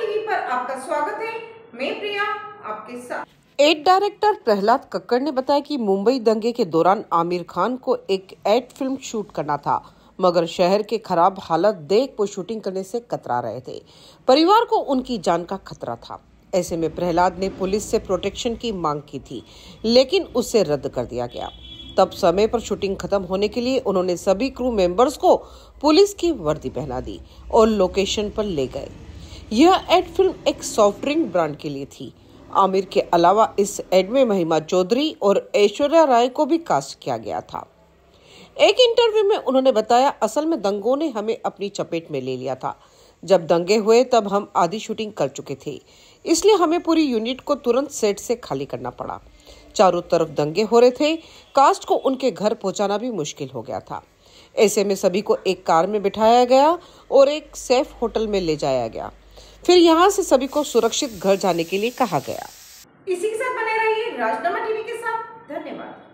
TV पर आपका स्वागत है मैं प्रिया आपके साथ एड डायरेक्टर प्रहलाद कक्कड़ ने बताया कि मुंबई दंगे के दौरान आमिर खान को एक एड फिल्म शूट करना था मगर शहर के खराब हालत देख वो शूटिंग करने से कतरा रहे थे परिवार को उनकी जान का खतरा था ऐसे में प्रहलाद ने पुलिस से प्रोटेक्शन की मांग की थी लेकिन उसे रद्द कर दिया गया तब समय पर शूटिंग खत्म होने के लिए उन्होंने सभी क्रू मेंबर्स को पुलिस की वर्दी पहना दी और लोकेशन पर ले गए यह एड फिल्म एक सॉफ्ट ड्रिंक ब्रांड के लिए थी आमिर के अलावा इस एड में महिमा चौधरी और ऐश्वर्या राय को भी कास्ट किया गया था एक इंटरव्यू में उन्होंने बताया असल में दंगों ने हमें अपनी चपेट में ले लिया था जब दंगे हुए तब हम आधी शूटिंग कर चुके थे इसलिए हमें पूरी यूनिट को तुरंत सेट से खाली करना पड़ा चारों तरफ दंगे हो रहे थे कास्ट को उनके घर पहुंचाना भी मुश्किल हो गया था ऐसे में सभी को एक कार में बिठाया गया और एक सेफ होटल में ले जाया गया फिर यहाँ से सभी को सुरक्षित घर जाने के लिए कहा गया इसी के साथ बने रहिए राजनामा टीवी के साथ धन्यवाद